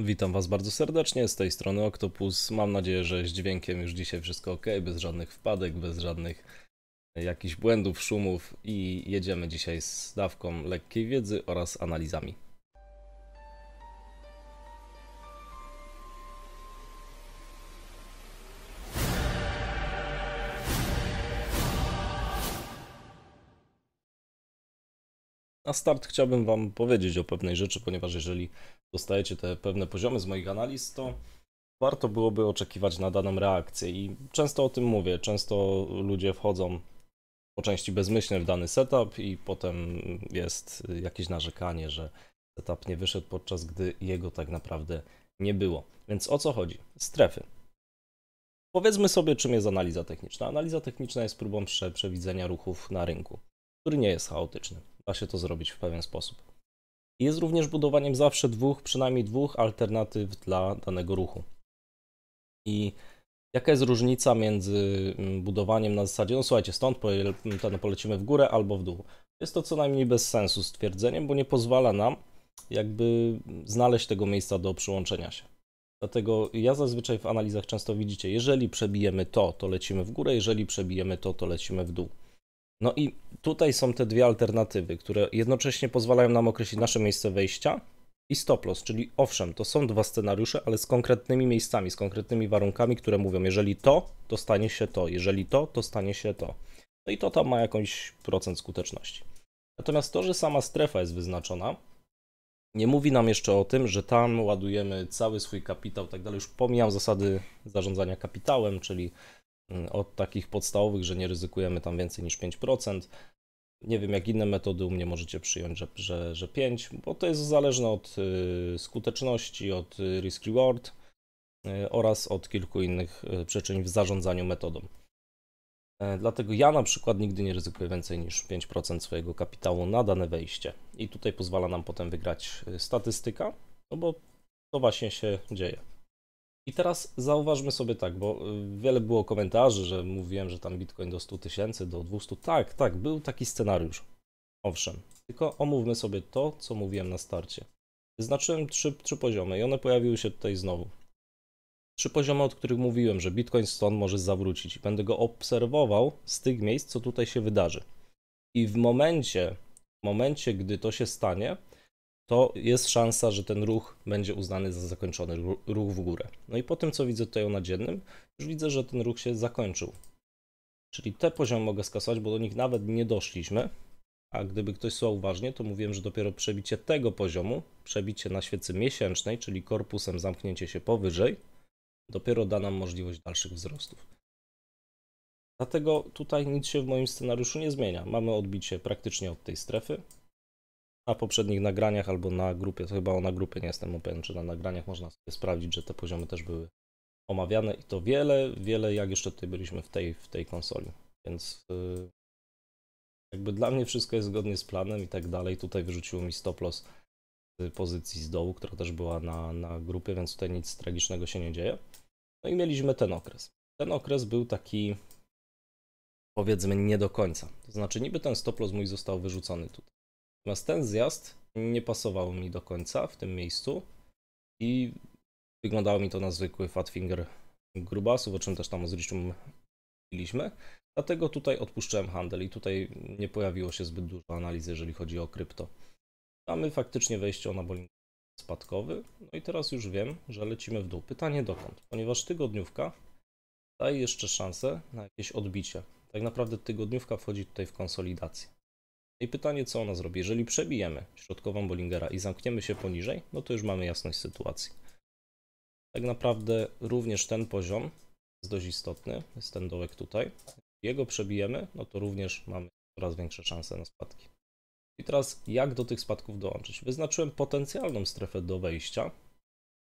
Witam Was bardzo serdecznie, z tej strony Octopus. Mam nadzieję, że z dźwiękiem już dzisiaj wszystko ok, bez żadnych wpadek, bez żadnych e, jakichś błędów, szumów i jedziemy dzisiaj z dawką lekkiej wiedzy oraz analizami. na start chciałbym Wam powiedzieć o pewnej rzeczy, ponieważ jeżeli dostajecie te pewne poziomy z moich analiz, to warto byłoby oczekiwać na daną reakcję. I często o tym mówię, często ludzie wchodzą po części bezmyślnie w dany setup i potem jest jakieś narzekanie, że setup nie wyszedł, podczas gdy jego tak naprawdę nie było. Więc o co chodzi? Strefy. Powiedzmy sobie, czym jest analiza techniczna. Analiza techniczna jest próbą przewidzenia ruchów na rynku, który nie jest chaotyczny. Da się to zrobić w pewien sposób. Jest również budowaniem zawsze dwóch, przynajmniej dwóch alternatyw dla danego ruchu. I jaka jest różnica między mm, budowaniem na zasadzie, no słuchajcie, stąd polecimy w górę albo w dół. Jest to co najmniej bez sensu stwierdzeniem, bo nie pozwala nam jakby znaleźć tego miejsca do przyłączenia się. Dlatego ja zazwyczaj w analizach często widzicie, jeżeli przebijemy to, to lecimy w górę, jeżeli przebijemy to, to lecimy w dół. No i tutaj są te dwie alternatywy, które jednocześnie pozwalają nam określić nasze miejsce wejścia i stop loss, czyli owszem, to są dwa scenariusze, ale z konkretnymi miejscami, z konkretnymi warunkami, które mówią, jeżeli to, to stanie się to, jeżeli to, to stanie się to. No i to tam ma jakąś procent skuteczności. Natomiast to, że sama strefa jest wyznaczona, nie mówi nam jeszcze o tym, że tam ładujemy cały swój kapitał, tak dalej. Już pomijam zasady zarządzania kapitałem, czyli Mm, od takich podstawowych, że nie ryzykujemy tam więcej niż 5%. Nie wiem, jak inne metody u mnie możecie przyjąć, że, że, że 5, bo to jest zależne od y, skuteczności, od y, risk reward y, oraz od kilku innych przyczyn w zarządzaniu metodą. E, dlatego ja na przykład nigdy nie ryzykuję więcej niż 5% swojego kapitału na dane wejście. I tutaj pozwala nam potem wygrać statystyka, no bo to właśnie się dzieje. I teraz zauważmy sobie tak, bo y, wiele było komentarzy, że mówiłem, że tam Bitcoin do 100 tysięcy, do 200. Tak, tak, był taki scenariusz. Owszem, tylko omówmy sobie to, co mówiłem na starcie. Wyznaczyłem trzy, trzy poziomy i one pojawiły się tutaj znowu. Trzy poziomy, od których mówiłem, że Bitcoin stąd może zawrócić i będę go obserwował z tych miejsc, co tutaj się wydarzy. I w momencie, w momencie, gdy to się stanie, to jest szansa, że ten ruch będzie uznany za zakończony, ruch w górę. No i po tym, co widzę tutaj o nadziennym, już widzę, że ten ruch się zakończył. Czyli te poziomy mogę skasować, bo do nich nawet nie doszliśmy. A gdyby ktoś słuchał uważnie, to mówiłem, że dopiero przebicie tego poziomu, przebicie na świecy miesięcznej, czyli korpusem zamknięcie się powyżej, dopiero da nam możliwość dalszych wzrostów. Dlatego tutaj nic się w moim scenariuszu nie zmienia. Mamy odbicie praktycznie od tej strefy, na poprzednich nagraniach albo na grupie, to chyba na grupie nie jestem pewien, czy na nagraniach można sobie sprawdzić, że te poziomy też były omawiane i to wiele, wiele jak jeszcze tutaj byliśmy w tej, w tej konsoli, więc yy, jakby dla mnie wszystko jest zgodnie z planem i tak dalej, tutaj wyrzuciło mi stop loss z y, pozycji z dołu, która też była na, na grupie, więc tutaj nic tragicznego się nie dzieje. No i mieliśmy ten okres. Ten okres był taki powiedzmy nie do końca. To znaczy niby ten stop loss mój został wyrzucony tutaj. Natomiast ten zjazd nie pasował mi do końca w tym miejscu i wyglądało mi to na zwykły fatfinger grubasów, o czym też tam z Richum mówiliśmy. Dlatego tutaj odpuszczałem handel i tutaj nie pojawiło się zbyt dużo analizy, jeżeli chodzi o krypto. Mamy faktycznie wejście na naboling spadkowy, no i teraz już wiem, że lecimy w dół. Pytanie dokąd? Ponieważ tygodniówka daje jeszcze szansę na jakieś odbicie. Tak naprawdę tygodniówka wchodzi tutaj w konsolidację. I pytanie, co ona zrobi? Jeżeli przebijemy środkową Bollingera i zamkniemy się poniżej, no to już mamy jasność sytuacji. Tak naprawdę również ten poziom jest dość istotny, jest ten dołek tutaj. Jego przebijemy, no to również mamy coraz większe szanse na spadki. I teraz jak do tych spadków dołączyć? Wyznaczyłem potencjalną strefę do wejścia,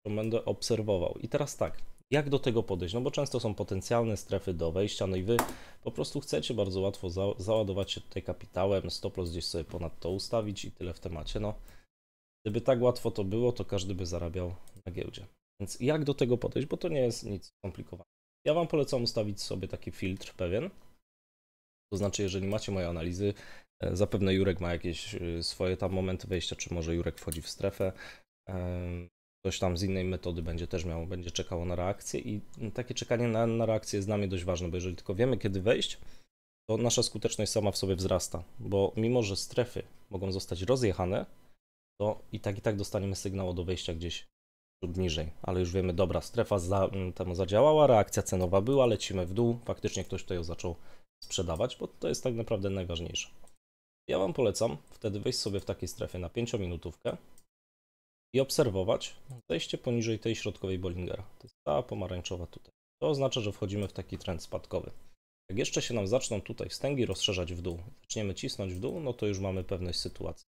którą będę obserwował. I teraz tak, jak do tego podejść? No bo często są potencjalne strefy do wejścia, no i wy po prostu chcecie bardzo łatwo za załadować się tutaj kapitałem, stop loss gdzieś sobie ponad to ustawić i tyle w temacie. No, gdyby tak łatwo to było, to każdy by zarabiał na giełdzie. Więc jak do tego podejść? Bo to nie jest nic skomplikowanego. Ja Wam polecam ustawić sobie taki filtr pewien. To znaczy, jeżeli macie moje analizy, e, zapewne Jurek ma jakieś e, swoje tam momenty wejścia, czy może Jurek wchodzi w strefę ktoś tam z innej metody będzie też miał, będzie czekało na reakcję i takie czekanie na, na reakcję jest dla mnie dość ważne, bo jeżeli tylko wiemy, kiedy wejść, to nasza skuteczność sama w sobie wzrasta, bo mimo, że strefy mogą zostać rozjechane, to i tak, i tak dostaniemy sygnał do wejścia gdzieś lub niżej, ale już wiemy, dobra, strefa za, tam mm, zadziałała, reakcja cenowa była, lecimy w dół, faktycznie ktoś to ją zaczął sprzedawać, bo to jest tak naprawdę najważniejsze. Ja Wam polecam wtedy wejść sobie w takiej strefie na 5 minutówkę, i obserwować zejście poniżej tej środkowej Bollingera. To jest ta pomarańczowa tutaj. To oznacza, że wchodzimy w taki trend spadkowy. Jak jeszcze się nam zaczną tutaj wstęgi rozszerzać w dół, zaczniemy cisnąć w dół, no to już mamy pewność sytuacji.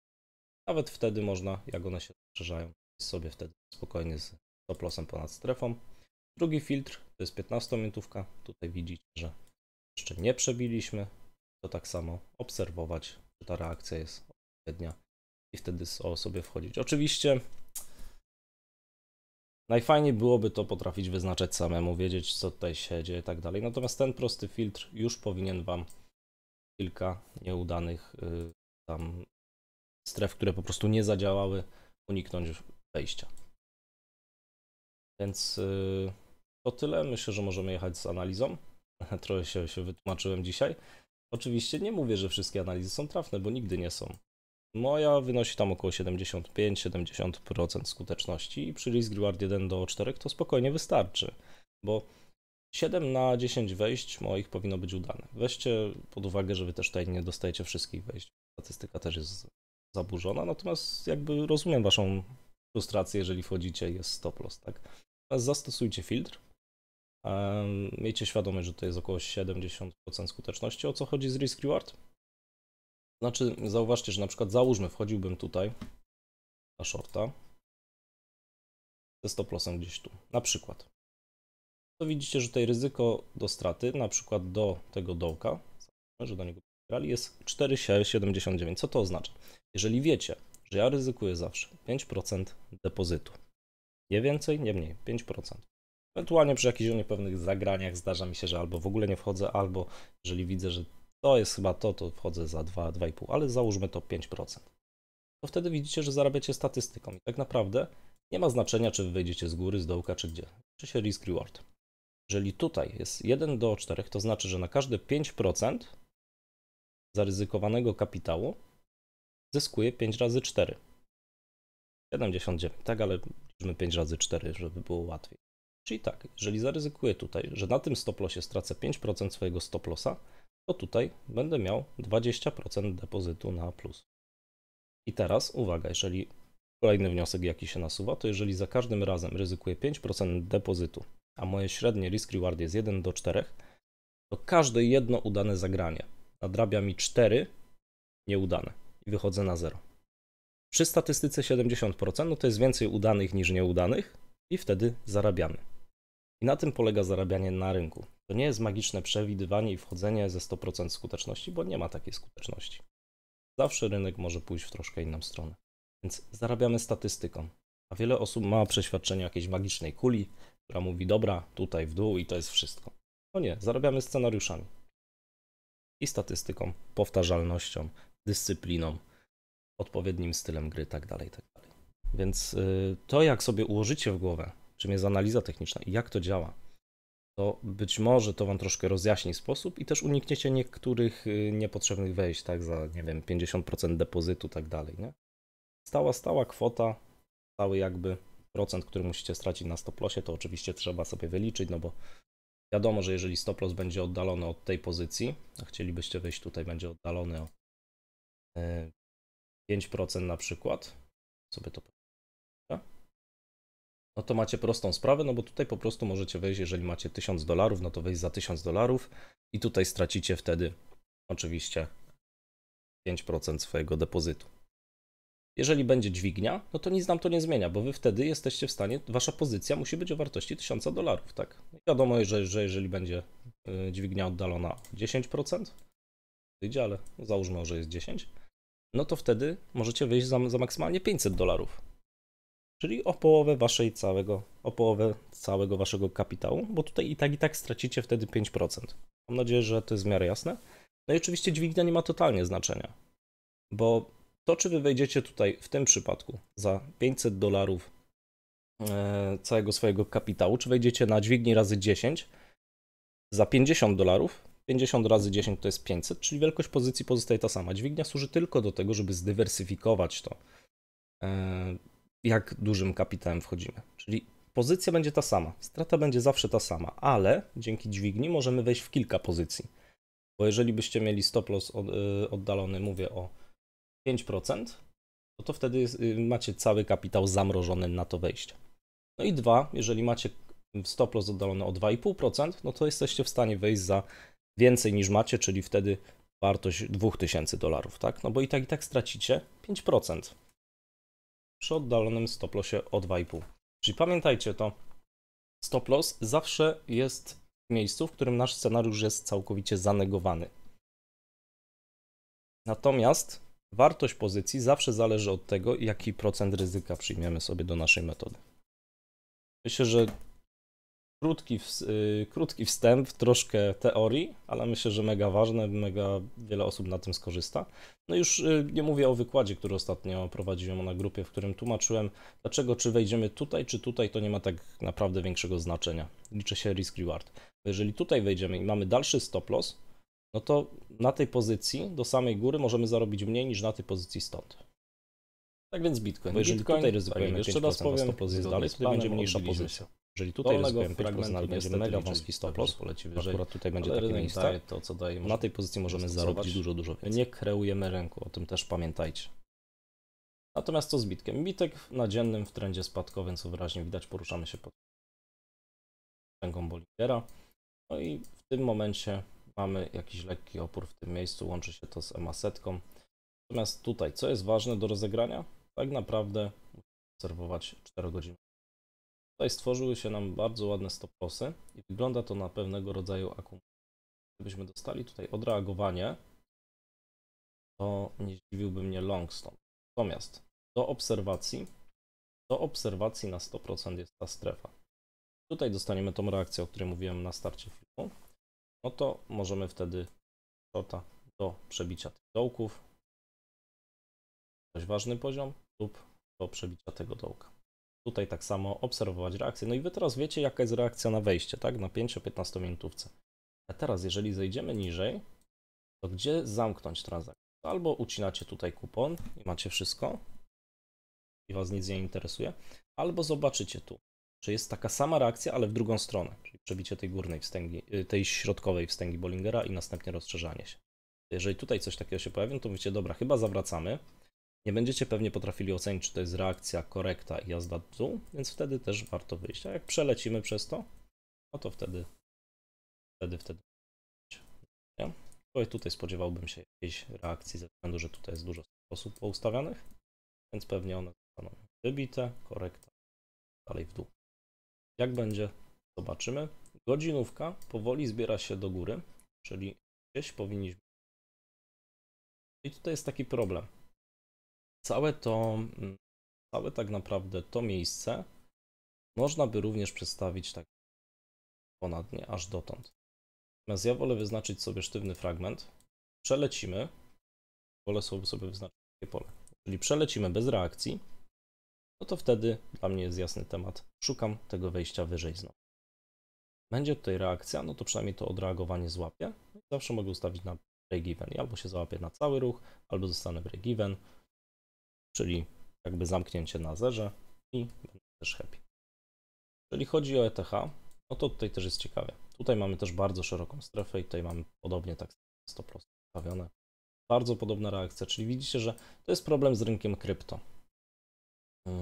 Nawet wtedy można, jak one się rozszerzają, sobie wtedy spokojnie z stop lossem ponad strefą. Drugi filtr to jest 15 minutówka. Tutaj widzicie, że jeszcze nie przebiliśmy. To tak samo obserwować, czy ta reakcja jest odpowiednia i wtedy sobie wchodzić. Oczywiście Najfajniej byłoby to potrafić wyznaczać samemu, wiedzieć co tutaj się dzieje i tak dalej. Natomiast ten prosty filtr już powinien Wam kilka nieudanych yy, tam stref, które po prostu nie zadziałały, uniknąć wejścia. Więc yy, to tyle. Myślę, że możemy jechać z analizą. Trochę się, się wytłumaczyłem dzisiaj. Oczywiście nie mówię, że wszystkie analizy są trafne, bo nigdy nie są. Moja wynosi tam około 75-70% skuteczności i przy Risk Reward 1 do 4 to spokojnie wystarczy, bo 7 na 10 wejść moich powinno być udane. Weźcie pod uwagę, że wy też tutaj nie dostajecie wszystkich wejść. Statystyka też jest zaburzona, natomiast jakby rozumiem waszą frustrację, jeżeli wchodzicie jest stop loss, tak? Natomiast zastosujcie filtr. Miejcie świadomość, że to jest około 70% skuteczności. O co chodzi z risk reward? Znaczy, zauważcie, że na przykład załóżmy, wchodziłbym tutaj na shorta ze stop lossem gdzieś tu, na przykład. To widzicie, że tutaj ryzyko do straty, na przykład do tego dołka, że do niego grali, jest 4,79. Co to oznacza? Jeżeli wiecie, że ja ryzykuję zawsze 5% depozytu, nie więcej, nie mniej, 5%. Ewentualnie przy jakichś niepewnych zagraniach zdarza mi się, że albo w ogóle nie wchodzę, albo jeżeli widzę, że to jest chyba to, to wchodzę za 2, 2,5, ale załóżmy to 5%. To wtedy widzicie, że zarabiacie statystyką i tak naprawdę nie ma znaczenia, czy wy wyjdziecie z góry, z dołka, czy gdzie. Czy się risk reward. Jeżeli tutaj jest 1 do 4, to znaczy, że na każde 5% zaryzykowanego kapitału zyskuje 5 razy 4. 79, tak, ale liczmy 5 razy 4, żeby było łatwiej. Czyli tak, jeżeli zaryzykuję tutaj, że na tym stoplosie stracę 5% swojego stoplosa, to tutaj będę miał 20% depozytu na plus. I teraz uwaga, jeżeli kolejny wniosek jaki się nasuwa, to jeżeli za każdym razem ryzykuję 5% depozytu, a moje średnie risk reward jest 1 do 4, to każde jedno udane zagranie nadrabia mi 4 nieudane i wychodzę na 0. Przy statystyce 70% no to jest więcej udanych niż nieudanych i wtedy zarabiamy. I na tym polega zarabianie na rynku. To nie jest magiczne przewidywanie i wchodzenie ze 100% skuteczności, bo nie ma takiej skuteczności. Zawsze rynek może pójść w troszkę inną stronę. Więc zarabiamy statystyką. A wiele osób ma przeświadczenie jakiejś magicznej kuli, która mówi: Dobra, tutaj w dół i to jest wszystko. No nie, zarabiamy scenariuszami i statystyką, powtarzalnością, dyscypliną, odpowiednim stylem gry, tak dalej, tak dalej. Więc y, to, jak sobie ułożycie w głowę, czym jest analiza techniczna i jak to działa, to być może to Wam troszkę rozjaśni sposób i też unikniecie niektórych y, niepotrzebnych wejść, tak, za, nie wiem, 50% depozytu, tak dalej, nie? Stała, stała kwota, stały jakby procent, który musicie stracić na stop lossie, to oczywiście trzeba sobie wyliczyć, no bo wiadomo, że jeżeli stop loss będzie oddalony od tej pozycji, a chcielibyście wejść tutaj, będzie oddalony o 5% e, na przykład, sobie to no to macie prostą sprawę, no bo tutaj po prostu możecie wejść, jeżeli macie 1000 dolarów, no to wejść za 1000 dolarów i tutaj stracicie wtedy oczywiście 5% swojego depozytu. Jeżeli będzie dźwignia, no to nic nam to nie zmienia, bo wy wtedy jesteście w stanie, wasza pozycja musi być o wartości 1000 dolarów, tak? No wiadomo, że, że jeżeli będzie y, dźwignia oddalona 10%, wyjdzie, ale no załóżmy, że jest 10, no to wtedy możecie wyjść za, za maksymalnie 500 dolarów czyli o połowę waszej całego, o połowę całego waszego kapitału, bo tutaj i tak i tak stracicie wtedy 5%. Mam nadzieję, że to jest w miarę jasne. No i oczywiście dźwignia nie ma totalnie znaczenia, bo to, czy wy wejdziecie tutaj w tym przypadku za 500 dolarów e, całego swojego kapitału, czy wejdziecie na dźwignię razy 10 za 50 dolarów, 50 razy 10 to jest 500, czyli wielkość pozycji pozostaje ta sama. Dźwignia służy tylko do tego, żeby zdywersyfikować to e, jak dużym kapitałem wchodzimy. Czyli pozycja będzie ta sama, strata będzie zawsze ta sama, ale dzięki dźwigni możemy wejść w kilka pozycji. Bo jeżeli byście mieli stop loss y, oddalony, mówię o 5%, to, no to wtedy y, macie cały kapitał zamrożony na to wejście. No i dwa, jeżeli macie stop loss oddalony o 2,5%, no to jesteście w stanie wejść za więcej niż macie, czyli wtedy wartość 2000 dolarów, tak? No bo i tak i tak stracicie 5% przy oddalonym stoplosie o 2,5. Czyli pamiętajcie to, stoplos zawsze jest w miejscu, w którym nasz scenariusz jest całkowicie zanegowany. Natomiast wartość pozycji zawsze zależy od tego, jaki procent ryzyka przyjmiemy sobie do naszej metody. Myślę, że krótki, y, krótki wstęp, troszkę teorii, ale myślę, że mega ważne, mega wiele osób na tym skorzysta. No już y, nie mówię o wykładzie, który ostatnio prowadziłem na grupie, w którym tłumaczyłem, dlaczego czy wejdziemy tutaj, czy tutaj, to nie ma tak naprawdę większego znaczenia. Liczy się risk-reward. Jeżeli tutaj wejdziemy i mamy dalszy stop loss, no to na tej pozycji do samej góry możemy zarobić mniej niż na tej pozycji stąd. Tak więc Bitcoin. Bo jeżeli Bitcoin, tutaj ryzykujemy tak, jeszcze powiem, stop loss jest dalej, to będzie mniejsza pozycja. Jeżeli tutaj ryzykujemy 5%, ale będzie mega wąski stop loss, poleci wyżej, akurat tutaj będzie takie miejsce, to, co daje na tej pozycji możemy zarobić dużo, dużo więcej. Nie kreujemy rynku, o tym też pamiętajcie. Natomiast co z Bitkiem? Bitek na dziennym w trendzie spadkowym, co wyraźnie widać, poruszamy się pod ręką Bolingera. No i w tym momencie mamy jakiś lekki opór w tym miejscu, łączy się to z EMA setką. Natomiast tutaj, co jest ważne do rozegrania? Tak naprawdę obserwować 4 godziny Tutaj stworzyły się nam bardzo ładne stoposy i wygląda to na pewnego rodzaju akumulator. Gdybyśmy dostali tutaj odreagowanie, to nie zdziwiłby mnie Longstone. Natomiast do obserwacji, do obserwacji na 100% jest ta strefa. Tutaj dostaniemy tą reakcję, o której mówiłem na starcie filmu. No to możemy wtedy shorta do przebicia tych dołków. Dość ważny poziom lub do przebicia tego dołka. Tutaj tak samo obserwować reakcję. No i wy teraz wiecie, jaka jest reakcja na wejście, tak? Na 5-15 minutówce. A teraz, jeżeli zejdziemy niżej, to gdzie zamknąć transakcję? Albo ucinacie tutaj kupon i macie wszystko i was nic nie interesuje, albo zobaczycie tu, czy jest taka sama reakcja, ale w drugą stronę, czyli przebicie tej górnej wstęgi, y, tej środkowej wstęgi Bollingera i następnie rozszerzanie się. Jeżeli tutaj coś takiego się pojawi, no to mówicie, dobra, chyba zawracamy, nie będziecie pewnie potrafili ocenić, czy to jest reakcja, korekta i jazda w dół, więc wtedy też warto wyjść. A jak przelecimy przez to, no to wtedy, wtedy, wtedy. Nie? tutaj spodziewałbym się jakiejś reakcji, ze względu, że tutaj jest dużo osób poustawianych, więc pewnie one zostaną wybite, korekta, dalej w dół. Jak będzie, zobaczymy. Godzinówka powoli zbiera się do góry, czyli gdzieś powinniśmy. I tutaj jest taki problem Całe to, mm, całe tak naprawdę to miejsce można by również przedstawić tak ponad nie, aż dotąd. Natomiast ja wolę wyznaczyć sobie sztywny fragment, przelecimy, wolę sobie wyznaczyć takie pole. Czyli przelecimy bez reakcji, no to wtedy dla mnie jest jasny temat. Szukam tego wejścia wyżej znowu. Będzie tutaj reakcja, no to przynajmniej to odreagowanie złapię. Zawsze mogę ustawić na break-even. Albo się załapię na cały ruch, albo zostanę break-even czyli jakby zamknięcie na zerze i będę też happy. Jeżeli chodzi o ETH, no to tutaj też jest ciekawie. Tutaj mamy też bardzo szeroką strefę i tutaj mamy podobnie tak 100% ustawione. Bardzo podobna reakcja, czyli widzicie, że to jest problem z rynkiem krypto. Yy,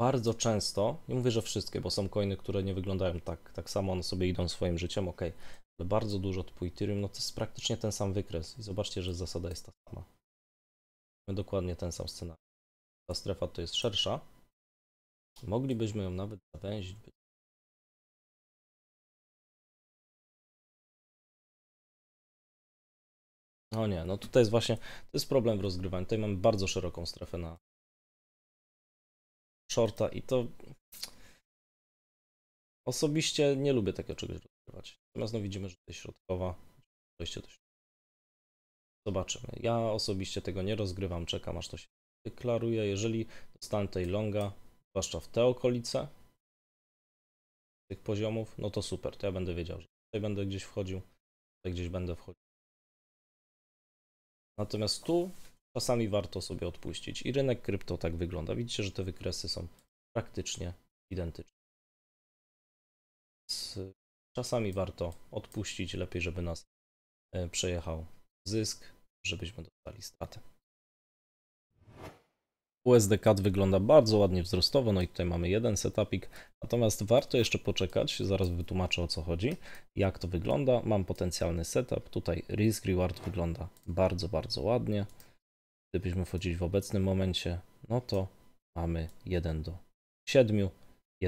bardzo często, nie mówię, że wszystkie, bo są coiny, które nie wyglądają tak, tak samo, one sobie idą swoim życiem, ok, ale bardzo dużo typu Ethereum, no to jest praktycznie ten sam wykres i zobaczcie, że zasada jest ta Mamy dokładnie ten sam scenariusz. Ta strefa to jest szersza. Moglibyśmy ją nawet zawęzić. No nie, no tutaj jest właśnie, to jest problem w rozgrywaniu. Tutaj mamy bardzo szeroką strefę na shorta i to osobiście nie lubię takiego czegoś rozgrywać. Natomiast no widzimy, że to jest środkowa, Zobaczymy. Ja osobiście tego nie rozgrywam, czekam aż to się deklaruje. Jeżeli dostanę tej longa, zwłaszcza w te okolice tych poziomów, no to super, to ja będę wiedział, że tutaj będę gdzieś wchodził, tutaj gdzieś będę wchodził. Natomiast tu czasami warto sobie odpuścić i rynek krypto tak wygląda. Widzicie, że te wykresy są praktycznie identyczne. Y, czasami warto odpuścić, lepiej żeby nas e, przejechał zysk, żebyśmy dostali stratę. USDCAD wygląda bardzo ładnie wzrostowo, no i tutaj mamy jeden setupik, natomiast warto jeszcze poczekać, zaraz wytłumaczę o co chodzi, jak to wygląda, mam potencjalny setup, tutaj risk reward wygląda bardzo, bardzo ładnie, gdybyśmy wchodzili w obecnym momencie, no to mamy 1 do 7,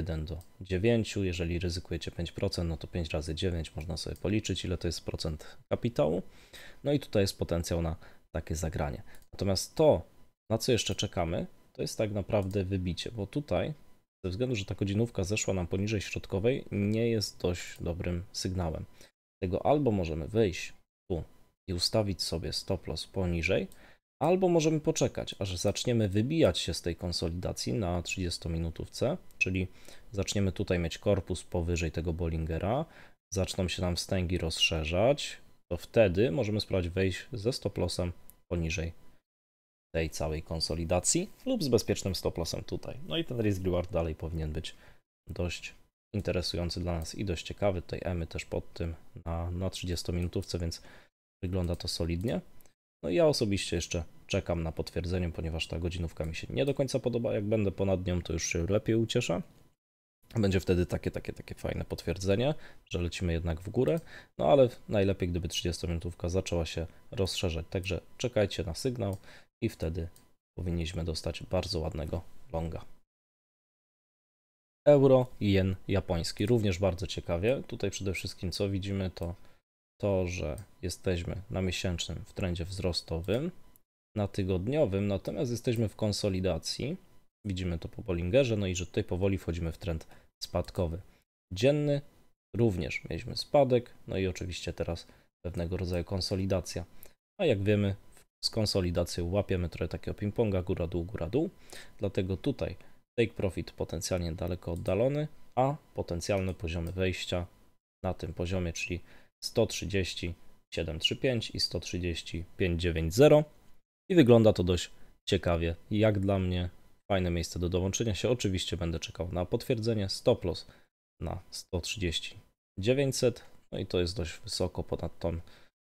1 do 9. Jeżeli ryzykujecie 5%, no to 5 razy 9 można sobie policzyć, ile to jest procent kapitału. No i tutaj jest potencjał na takie zagranie. Natomiast to, na co jeszcze czekamy, to jest tak naprawdę wybicie, bo tutaj ze względu, że ta godzinówka zeszła nam poniżej środkowej, nie jest dość dobrym sygnałem. Tego albo możemy wyjść tu i ustawić sobie stop loss poniżej, Albo możemy poczekać, aż zaczniemy wybijać się z tej konsolidacji na 30-minutówce, czyli zaczniemy tutaj mieć korpus powyżej tego Bollingera, zaczną się nam wstęgi rozszerzać, to wtedy możemy spróbować wejść ze stoplosem poniżej tej całej konsolidacji lub z bezpiecznym stoplosem tutaj. No i ten risk reward dalej powinien być dość interesujący dla nas i dość ciekawy. Tutaj EMY też pod tym na, na 30 minutówce, więc wygląda to solidnie. No i ja osobiście jeszcze czekam na potwierdzenie, ponieważ ta godzinówka mi się nie do końca podoba. Jak będę ponad nią, to już się lepiej ucieszę. Będzie wtedy takie, takie, takie fajne potwierdzenie, że lecimy jednak w górę. No ale najlepiej, gdyby 30-minutówka zaczęła się rozszerzać. Także czekajcie na sygnał i wtedy powinniśmy dostać bardzo ładnego longa. Euro, jen japoński. Również bardzo ciekawie. Tutaj przede wszystkim co widzimy to to, że jesteśmy na miesięcznym w trendzie wzrostowym, na tygodniowym, natomiast jesteśmy w konsolidacji. Widzimy to po Bollingerze, no i że tutaj powoli wchodzimy w trend spadkowy. Dzienny również mieliśmy spadek, no i oczywiście teraz pewnego rodzaju konsolidacja. A jak wiemy, z konsolidacją łapiemy trochę takiego ping-ponga, góra-dół, góra-dół, dlatego tutaj take profit potencjalnie daleko oddalony, a potencjalne poziomy wejścia na tym poziomie, czyli 130 735 i 130 590 i wygląda to dość ciekawie. Jak dla mnie fajne miejsce do dołączenia się. Oczywiście będę czekał na potwierdzenie stop loss na 130 900. No i to jest dość wysoko ponad tą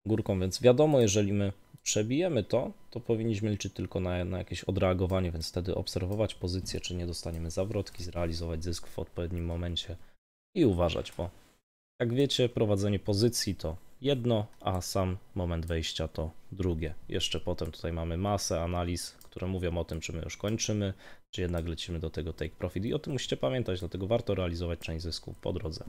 górką, więc wiadomo, jeżeli my przebijemy to, to powinniśmy liczyć tylko na, na jakieś odreagowanie, więc wtedy obserwować pozycję, czy nie dostaniemy zawrotki, zrealizować zysk w odpowiednim momencie i uważać, bo jak wiecie, prowadzenie pozycji to jedno, a sam moment wejścia to drugie. Jeszcze potem tutaj mamy masę analiz, które mówią o tym, czy my już kończymy, czy jednak lecimy do tego take profit i o tym musicie pamiętać, dlatego warto realizować część zysków po drodze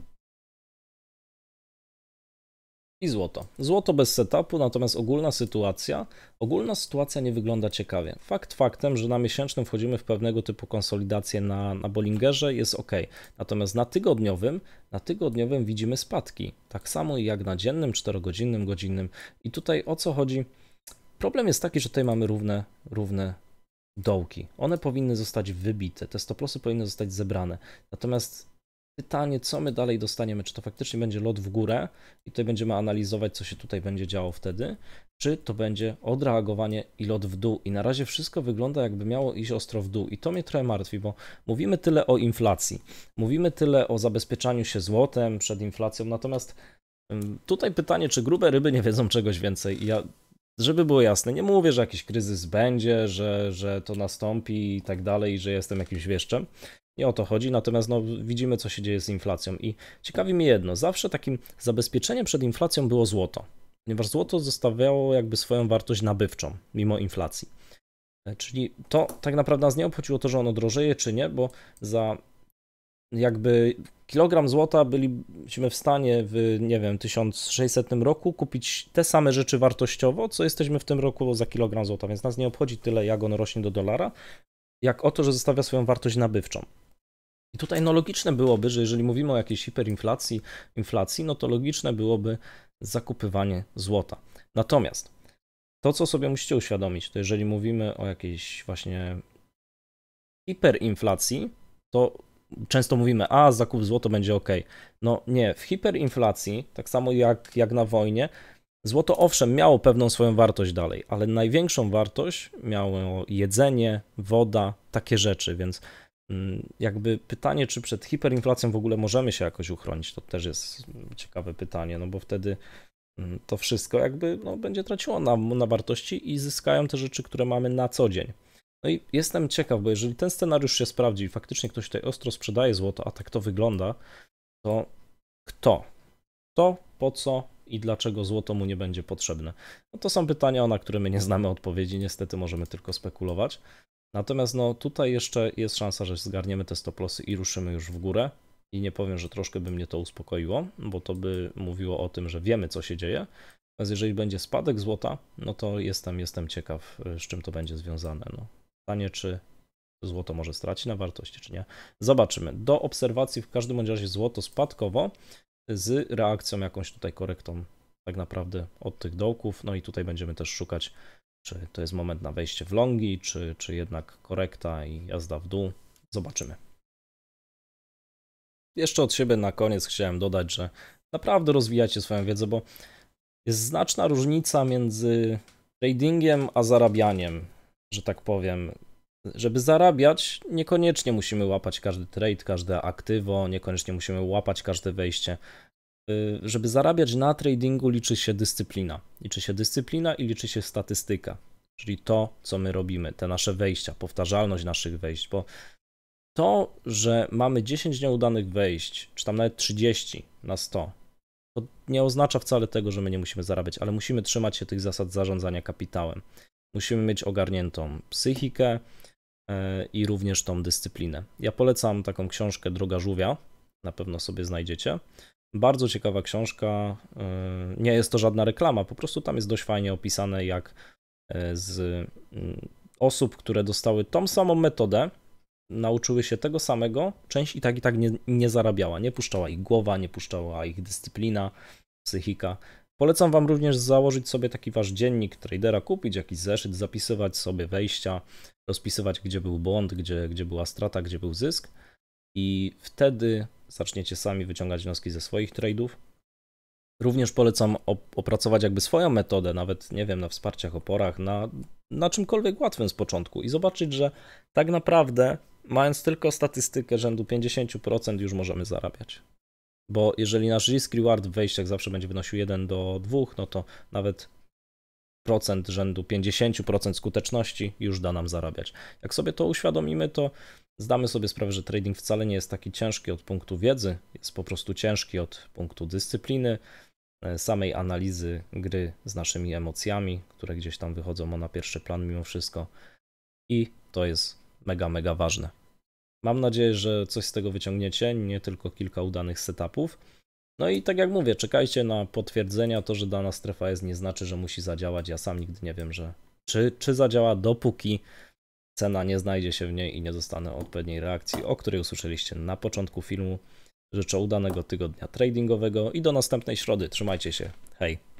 i złoto. Złoto bez setupu, natomiast ogólna sytuacja, ogólna sytuacja nie wygląda ciekawie. Fakt faktem, że na miesięcznym wchodzimy w pewnego typu konsolidację na, na Bollingerze, jest ok. Natomiast na tygodniowym, na tygodniowym widzimy spadki. Tak samo jak na dziennym, czterogodzinnym, godzinnym godzinnym. I tutaj o co chodzi? Problem jest taki, że tutaj mamy równe, równe dołki. One powinny zostać wybite, te stoplosy powinny zostać zebrane. Natomiast Pytanie, co my dalej dostaniemy, czy to faktycznie będzie lot w górę i tutaj będziemy analizować, co się tutaj będzie działo wtedy, czy to będzie odreagowanie i lot w dół. I na razie wszystko wygląda, jakby miało iść ostro w dół. I to mnie trochę martwi, bo mówimy tyle o inflacji, mówimy tyle o zabezpieczaniu się złotem przed inflacją, natomiast tutaj pytanie, czy grube ryby nie wiedzą czegoś więcej. I ja żeby było jasne, nie mówię, że jakiś kryzys będzie, że, że to nastąpi i tak dalej, że jestem jakimś wieszczem, nie o to chodzi, natomiast no, widzimy, co się dzieje z inflacją. I ciekawi mnie jedno, zawsze takim zabezpieczeniem przed inflacją było złoto, ponieważ złoto zostawiało jakby swoją wartość nabywczą, mimo inflacji. E, czyli to tak naprawdę nas nie obchodziło to, że ono drożeje czy nie, bo za jakby kilogram złota byliśmy w stanie w, nie wiem, 1600 roku kupić te same rzeczy wartościowo, co jesteśmy w tym roku za kilogram złota, więc nas nie obchodzi tyle, jak on rośnie do dolara, jak o to, że zostawia swoją wartość nabywczą. I tutaj no logiczne byłoby, że jeżeli mówimy o jakiejś hiperinflacji, inflacji, no to logiczne byłoby zakupywanie złota. Natomiast to, co sobie musicie uświadomić, to jeżeli mówimy o jakiejś właśnie hiperinflacji, to często mówimy, a zakup złoto będzie ok. No nie, w hiperinflacji, tak samo jak, jak na wojnie, złoto owszem miało pewną swoją wartość dalej, ale największą wartość miało jedzenie, woda, takie rzeczy, więc Mm, jakby pytanie, czy przed hiperinflacją w ogóle możemy się jakoś uchronić, to też jest ciekawe pytanie, no bo wtedy mm, to wszystko jakby no, będzie traciło na, na wartości i zyskają te rzeczy, które mamy na co dzień. No i jestem ciekaw, bo jeżeli ten scenariusz się sprawdzi i faktycznie ktoś tutaj ostro sprzedaje złoto, a tak to wygląda, to kto? Kto, po co i dlaczego złoto mu nie będzie potrzebne? No to są pytania, na które my nie znamy odpowiedzi, niestety możemy tylko spekulować. Natomiast no tutaj jeszcze jest szansa, że zgarniemy te stoplosy i ruszymy już w górę. I nie powiem, że troszkę by mnie to uspokoiło, bo to by mówiło o tym, że wiemy co się dzieje. Natomiast jeżeli będzie spadek złota, no to jestem, jestem ciekaw, y, z czym to będzie związane. No, pytanie, czy złoto może stracić na wartości, czy nie. Zobaczymy. Do obserwacji w każdym razie złoto spadkowo z reakcją jakąś tutaj korektą tak naprawdę od tych dołków. No i tutaj będziemy też szukać czy to jest moment na wejście w longi, czy, czy jednak korekta i jazda w dół? Zobaczymy. Jeszcze od siebie na koniec chciałem dodać, że naprawdę rozwijacie swoją wiedzę, bo jest znaczna różnica między tradingiem a zarabianiem, że tak powiem. Żeby zarabiać, niekoniecznie musimy łapać każdy trade, każde aktywo, niekoniecznie musimy łapać każde wejście. Y, żeby zarabiać na tradingu, liczy się dyscyplina. Liczy się dyscyplina i liczy się statystyka, czyli to, co my robimy, te nasze wejścia, powtarzalność naszych wejść, bo to, że mamy 10 nieudanych wejść, czy tam nawet 30 na 100, to nie oznacza wcale tego, że my nie musimy zarabiać, ale musimy trzymać się tych zasad zarządzania kapitałem. Musimy mieć ogarniętą psychikę e, i również tą dyscyplinę. Ja polecam taką książkę Droga Żółwia, na pewno sobie znajdziecie. Bardzo ciekawa książka. E, nie jest to żadna reklama, po prostu tam jest dość fajnie opisane, jak e, z mm, osób, które dostały tą samą metodę, nauczyły się tego samego, część i tak i tak nie, nie zarabiała. Nie puszczała ich głowa, nie puszczała ich dyscyplina, psychika. Polecam Wam również założyć sobie taki Wasz dziennik tradera, kupić jakiś zeszyt, zapisywać sobie wejścia, rozpisywać, gdzie był błąd, gdzie, gdzie była strata, gdzie był zysk. I wtedy zaczniecie sami wyciągać wnioski ze swoich trade'ów. Również polecam opracować jakby swoją metodę, nawet nie wiem, na wsparciach, oporach, na, na czymkolwiek łatwym z początku i zobaczyć, że tak naprawdę mając tylko statystykę rzędu 50% już możemy zarabiać. Bo jeżeli nasz risk reward w wejściach zawsze będzie wynosił 1 do 2, no to nawet procent rzędu 50% skuteczności już da nam zarabiać. Jak sobie to uświadomimy, to zdamy sobie sprawę, że trading wcale nie jest taki ciężki od punktu wiedzy, jest po prostu ciężki od punktu dyscypliny, e, samej analizy gry z naszymi emocjami, które gdzieś tam wychodzą na pierwszy plan mimo wszystko. I to jest mega, mega ważne. Mam nadzieję, że coś z tego wyciągniecie, nie tylko kilka udanych setupów. No i tak jak mówię, czekajcie na potwierdzenia. To, że dana strefa jest, nie znaczy, że musi zadziałać. Ja sam nigdy nie wiem, że czy, czy zadziała, dopóki cena nie znajdzie się w niej i nie dostanę odpowiedniej reakcji, o której usłyszeliście na początku filmu. Życzę udanego tygodnia tradingowego i do następnej środy. Trzymajcie się. Hej!